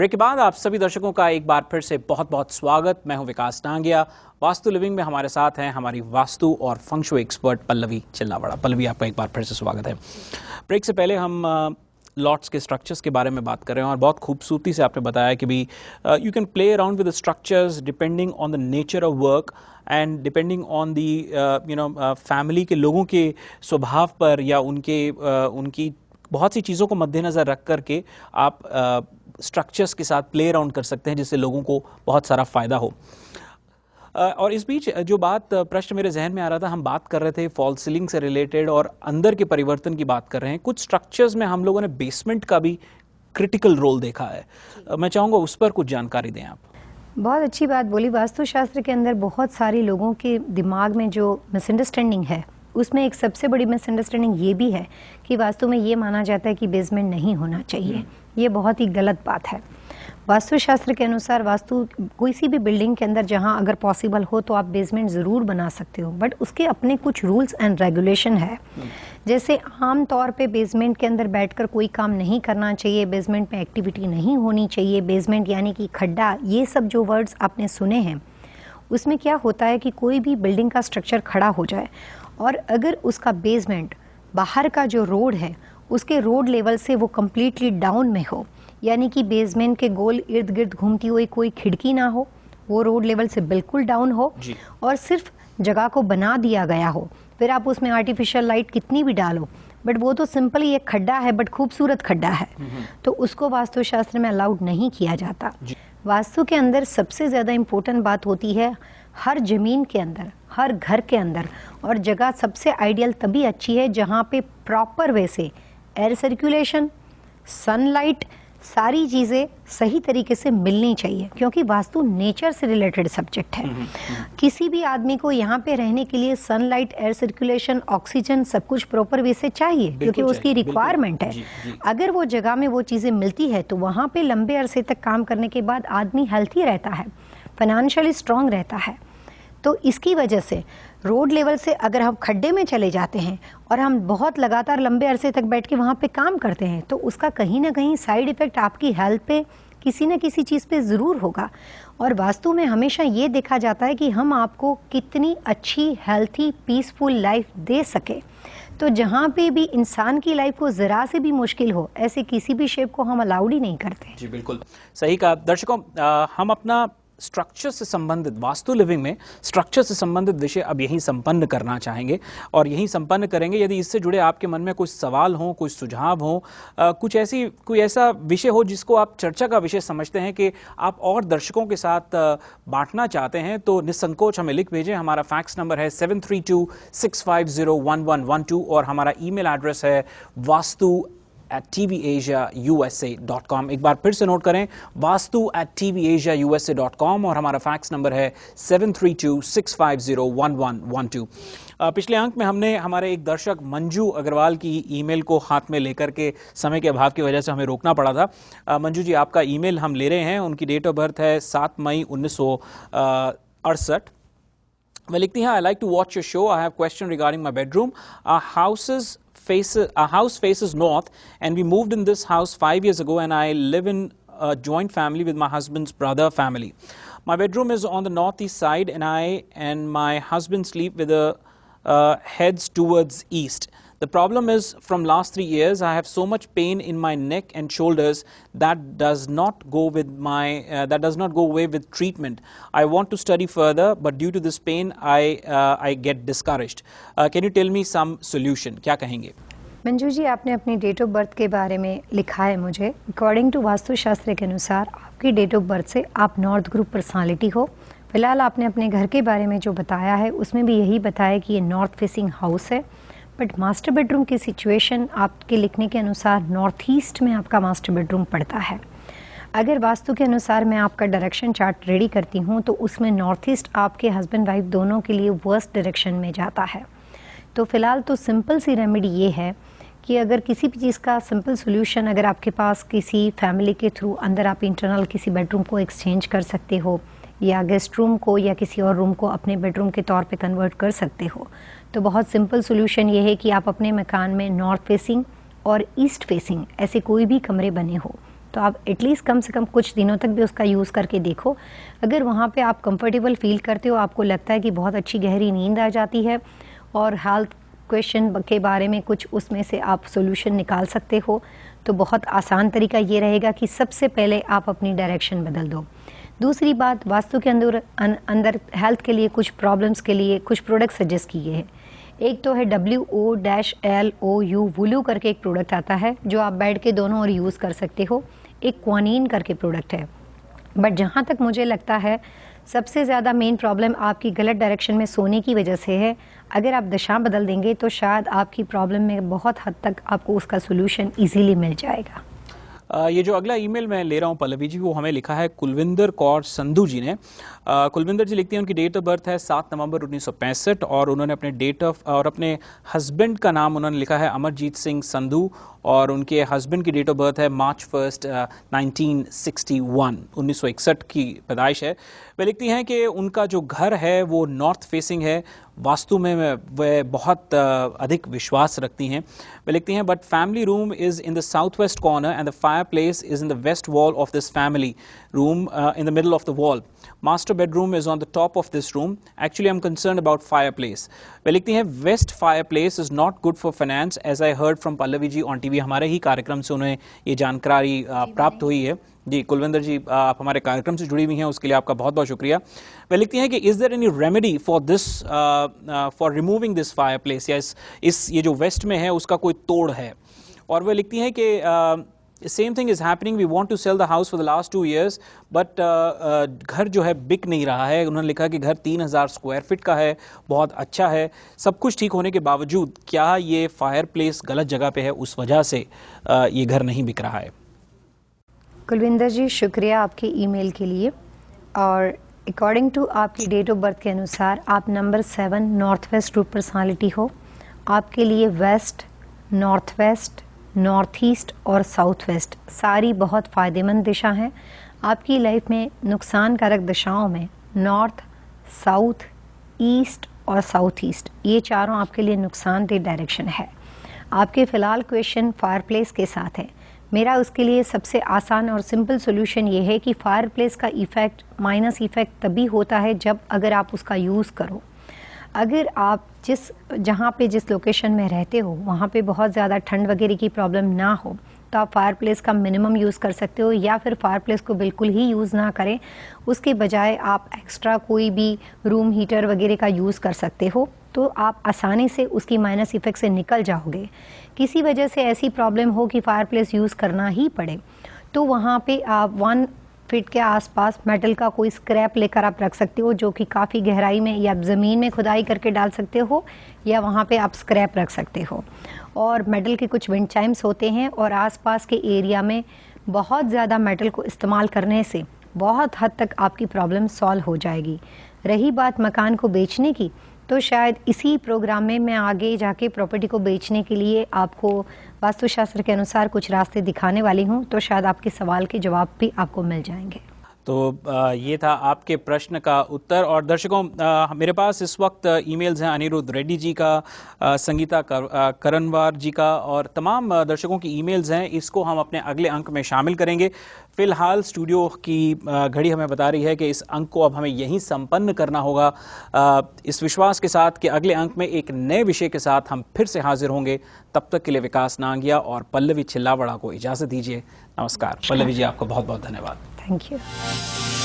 Break के बाद आप सभी दर्शकों का एक बार फिर से बहुत बहुत स्वागत मैं हूं विकास डांगिया वास्तु लिविंग में हमारे साथ हैं हमारी वास्तु और फंक्शन एक्सपर्ट पल्लवी चिल्लावाड़ा पल्लवी आपका एक बार फिर से स्वागत है ब्रेक से पहले हम लॉट्स के स्ट्रक्चर्स के बारे में बात कर रहे हैं और बहुत खूबसूरती से आपने बताया कि भी you can play around with structures depending on the nature of work and depending on the you know family के लोगों के स्वभाव पर या उनके uh, उनकी बहुत सी चीज़ों को मद्देनज़र रख करके आप स्ट्रक्चर्स के साथ प्ले अराउंड कर सकते हैं जिससे लोगों को बहुत सारा फ़ायदा हो और इस बीच जो बात प्रश्न मेरे जहन में आ रहा था हम बात कर रहे थे फॉल सीलिंग से रिलेटेड और अंदर के परिवर्तन की बात कर रहे हैं कुछ स्ट्रक्चर्स में हम लोगों ने बेसमेंट का भी क्रिटिकल रोल देखा है मैं चाहूँगा उस पर कुछ जानकारी दें आप बहुत अच्छी बात बोली वास्तुशास्त्र के अंदर बहुत सारी लोगों के दिमाग में जो मिसअंडरस्टैंडिंग है उसमें एक सबसे बड़ी मिसअंडरस्टैंडिंग ये भी है कि वास्तु में ये माना जाता है कि बेसमेंट नहीं होना चाहिए हम्म। ये बहुत ही गलत बात है वास्तुशास्त्र के अनुसार वास्तु कोई सी भी बिल्डिंग के अंदर जहाँ अगर पॉसिबल हो तो आप बेसमेंट ज़रूर बना सकते हो बट उसके अपने कुछ रूल्स एंड रेगुलेशन है हम्म। जैसे आम तौर पे बेसमेंट के अंदर बैठकर कोई काम नहीं करना चाहिए बेसमेंट में एक्टिविटी नहीं होनी चाहिए बेसमेंट यानी कि खड्डा ये सब जो वर्ड्स आपने सुने हैं उसमें क्या होता है कि कोई भी बिल्डिंग का स्ट्रक्चर खड़ा हो जाए और अगर उसका बेसमेंट बाहर का जो रोड है उसके रोड लेवल से वो कम्प्लीटली डाउन में हो यानी कि बेसमेंट के गोल इर्द गिर्द घूमती हुई कोई खिड़की ना हो वो रोड लेवल से बिल्कुल डाउन हो और सिर्फ जगह को बना दिया गया हो फिर आप उसमें आर्टिफिशियल लाइट कितनी भी डालो बट वो तो सिंपली एक खड्डा है बट खूबसूरत खड्डा है हम्म, हम्म। तो उसको वास्तुशास्त्र में अलाउड नहीं किया जाता वास्तु के अंदर सबसे ज़्यादा इम्पोर्टेंट बात होती है हर ज़मीन के अंदर हर घर के अंदर और जगह सबसे आइडियल तभी अच्छी है जहाँ पे प्रॉपर वे से एयर सर्कुलेशन सनलाइट सारी चीज़ें सही तरीके से मिलनी चाहिए क्योंकि वास्तु नेचर से रिलेटेड सब्जेक्ट है हम्म, हम्म, हम्म। किसी भी आदमी को यहाँ पे रहने के लिए सनलाइट एयर सर्कुलेशन ऑक्सीजन सब कुछ प्रॉपर वे से चाहिए क्योंकि उसकी रिक्वायरमेंट है जी, जी। अगर वो जगह में वो चीज़ें मिलती है तो वहाँ पे लंबे अरसे तक काम करने के बाद आदमी हेल्थी रहता है फाइनेंशियली स्ट्रांग रहता है तो इसकी वजह से रोड लेवल से अगर हम खड्डे में चले जाते हैं और हम बहुत लगातार लंबे अरसे तक बैठ के वहाँ पे काम करते हैं तो उसका कहीं ना कहीं साइड इफ़ेक्ट आपकी हेल्थ पे किसी न किसी चीज़ पे ज़रूर होगा और वास्तु में हमेशा ये देखा जाता है कि हम आपको कितनी अच्छी हेल्थी पीसफुल लाइफ दे सके तो जहाँ पे भी इंसान की लाइफ को ज़रा से भी मुश्किल हो ऐसे किसी भी शेप को हम अलाउड ही नहीं करते जी बिल्कुल सही कहा दर्शकों हम अपना स्ट्रक्चर से संबंधित वास्तु लिविंग में स्ट्रक्चर से संबंधित विषय अब यहीं संपन्न करना चाहेंगे और यहीं संपन्न करेंगे यदि इससे जुड़े आपके मन में कुछ सवाल हों कुछ सुझाव हों कुछ ऐसी कोई ऐसा विषय हो जिसको आप चर्चा का विषय समझते हैं कि आप और दर्शकों के साथ बांटना चाहते हैं तो निसंकोच हमें लिख भेजें हमारा फैक्स नंबर है सेवन और हमारा ईमेल एड्रेस है vastu at TV Asia dot com एक बार फिर से नोट करें vastu at Asia dot com और हमारा फैक्स नंबर है seven three two six five zero one one one two पिछले अंक में हमने हमारे एक दर्शक मंजू अग्रवाल की ईमेल को हाथ में लेकर के समय के अभाव की वजह से हमें रोकना पड़ा था मंजू जी आपका ईमेल हम ले रहे हैं उनकी डेट ऑफ बर्थ है सात मई उन्नीस सौ अड़सठ मैं लिखती हैं I like to watch your show I have question regarding my bedroom houses faces, our house faces north and we moved in this house five years ago and I live in a joint family with my husband's brother family. My bedroom is on the northeast side and I and my husband sleep with the uh, heads towards east. The problem is from last three years, I have so much pain in my neck and shoulders that does not go with my, uh, that does not go away with treatment. I want to study further, but due to this pain, I, uh, I get discouraged. Uh, can you tell me some solution? क्या कहेंगे? मंजू जी आपने अपनी date of birth के बारे में लिखा है मुझे अकॉर्डिंग टू वास्तुशास्त्र के अनुसार आपकी डेट ऑफ बर्थ से आप नॉर्थ ग्रुप पर्सनालिटी हो फिलहाल आपने अपने घर के बारे में जो बताया है उसमें भी यही बताया कि ये नॉर्थ फेसिंग हाउस है बट मास्टर बेडरूम की सिचुएशन आपके लिखने के अनुसार नॉर्थ ईस्ट में आपका मास्टर बेडरूम पड़ता है अगर वास्तु के अनुसार मैं आपका डायरेक्शन चार्ट रेडी करती हूँ तो उसमें नॉर्थ ईस्ट आपके हस्बैंड वाइफ दोनों के लिए वर्स्ट डायरेक्शन में जाता है तो फ़िलहाल तो सिंपल सी रेमेडी ये है कि अगर किसी भी चीज़ का सिंपल सोल्यूशन अगर आपके पास किसी फैमिली के थ्रू अंदर आप इंटरनल किसी बेडरूम को एक्सचेंज कर सकते हो या गेस्ट रूम को या किसी और रूम को अपने बेडरूम के तौर पे कन्वर्ट कर सकते हो तो बहुत सिंपल सोल्यूशन ये है कि आप अपने मकान में नॉर्थ फेसिंग और ईस्ट फेसिंग ऐसे कोई भी कमरे बने हो तो आप एटलीस्ट कम से कम कुछ दिनों तक भी उसका यूज़ करके देखो अगर वहाँ पे आप कंफर्टेबल फील करते हो आपको लगता है कि बहुत अच्छी गहरी नींद आ जाती है और हेल्थ क्वेश्चन के बारे में कुछ उसमें से आप सोल्यूशन निकाल सकते हो तो बहुत आसान तरीका ये रहेगा कि सबसे पहले आप अपनी डायरेक्शन बदल दो दूसरी बात वास्तु के अंदर अन, अंदर हेल्थ के लिए कुछ प्रॉब्लम्स के लिए कुछ प्रोडक्ट सजेस्ट किए हैं एक तो है W O dash L O U वुल्यू करके एक प्रोडक्ट आता है जो आप बैठ के दोनों और यूज़ कर सकते हो एक क्वानीन करके प्रोडक्ट है बट जहाँ तक मुझे लगता है सबसे ज़्यादा मेन प्रॉब्लम आपकी गलत डायरेक्शन में सोने की वजह से है अगर आप दशा बदल देंगे तो शायद आपकी प्रॉब्लम में बहुत हद तक आपको उसका सोल्यूशन ईजीली मिल जाएगा ये जो अगला ईमेल मैं ले रहा हूँ पल्लवी जी वो हमें लिखा है कुलविंदर कौर संधू जी ने कुलविंदर जी लिखती हैं उनकी डेट ऑफ बर्थ है सात नवंबर उन्नीस और उन्होंने अपने डेट ऑफ और अपने हस्बैंड का नाम उन्होंने लिखा है अमरजीत सिंह संधू और उनके हस्बैंड की डेट ऑफ बर्थ है March first nineteen sixty one उन्नीस की पैदाइश है वे लिखती हैं कि उनका जो घर है वो नॉर्थ फेसिंग है वास्तु में वह बहुत अधिक विश्वास रखती हैं वे लिखती हैं but family room is in the south west corner and the fireplace is in the west wall of this family room in the middle of the wall master bedroom is on the top of this room actually I am concern about fireplace वे लिखती हैं west fireplace is not good for finance as I heard from Pallavi ji on T हमारे ही कार्यक्रम से उन्हें ये जानकारी प्राप्त हुई है जी कुलविंदर जी आप हमारे कार्यक्रम से जुड़ी हुई हैं उसके लिए आपका बहुत बहुत शुक्रिया वह लिखती हैं कि is there any remedy for this for removing this fireplace या इस, इस ये जो वेस्ट में है उसका कोई तोड़ है और वह लिखती हैं कि same thing is happening we want to sell the house for the last two years but घर जो है बिक नहीं रहा है उन्होंने लिखा कि घर तीन हज़ार स्क्वायर फिट का है बहुत अच्छा है सब कुछ ठीक होने के बावजूद क्या ये फायर प्लेस गलत जगह पर है उस वजह से uh, ये घर नहीं बिक रहा है कुलविंदर जी शुक्रिया आपके ईमेल के लिए और अकॉर्डिंग टू आपकी डेट ऑफ बर्थ के अनुसार आप नंबर सेवन नॉर्थ वेस्ट रूप पर्सनालिटी हो आपके लिए west north west north east और साउथ वेस्ट सारी बहुत फ़ायदेमंद दिशा हैं आपकी लाइफ में नुकसान कारक दिशाओं में नॉर्थ साउथ ईस्ट और साउथ ईस्ट ये चारों आपके लिए नुकसानदेह डायरेक्शन है आपके फ़िलहाल क्वेश्चन फायर प्लेस के साथ हैं मेरा उसके लिए सबसे आसान और सिंपल सोल्यूशन ये है कि फायर प्लेस का इफ़ेक्ट माइनस इफ़ेक्ट तभी होता है जब अगर आप उसका यूज़ करो अगर आप जिस जहाँ पे जिस लोकेशन में रहते हो वहाँ पे बहुत ज़्यादा ठंड वगैरह की प्रॉब्लम ना हो तो आप फायर प्लेस का मिनिमम यूज़ कर सकते हो या फिर फायर प्लेस को बिल्कुल ही यूज़ ना करें उसके बजाय आप एक्स्ट्रा कोई भी रूम हीटर वगैरह का यूज़ कर सकते हो तो आप आसानी से उसकी माइनस इफ़ेक्ट से निकल जाओगे किसी वजह से ऐसी प्रॉब्लम हो कि फायर प्लेस यूज़ करना ही पड़े तो वहाँ पे आप वन फिट के आसपास मेटल का कोई स्क्रैप लेकर आप रख सकते हो जो कि काफ़ी गहराई में या ज़मीन में खुदाई करके डाल सकते हो या वहाँ पे आप स्क्रैप रख सकते हो और मेटल के कुछ विंड चाइम्स होते हैं और आसपास के एरिया में बहुत ज़्यादा मेटल को इस्तेमाल करने से बहुत हद तक आपकी प्रॉब्लम सॉल्व हो जाएगी रही बात मकान को बेचने की तो शायद इसी प्रोग्राम में मैं आगे जाके प्रॉपर्टी को बेचने के लिए आपको वास्तुशास्त्र के अनुसार कुछ रास्ते दिखाने वाली हूँ तो शायद आपके सवाल के जवाब भी आपको मिल जाएंगे तो ये था आपके प्रश्न का उत्तर और दर्शकों मेरे पास इस वक्त ईमेल्स हैं अनिरुद्ध रेड्डी जी का संगीता कर, करणवार जी का और तमाम दर्शकों की ईमेल्स हैं इसको हम अपने अगले अंक में शामिल करेंगे फ़िलहाल स्टूडियो की घड़ी हमें बता रही है कि इस अंक को अब हमें यहीं संपन्न करना होगा इस विश्वास के साथ कि अगले अंक में एक नए विषय के साथ हम फिर से हाजिर होंगे तब तक के लिए विकास नांगिया और पल्लवी छिल्लावड़ा को इजाज़त दीजिए नमस्कार पल्लवी जी आपको बहुत बहुत धन्यवाद Thank you.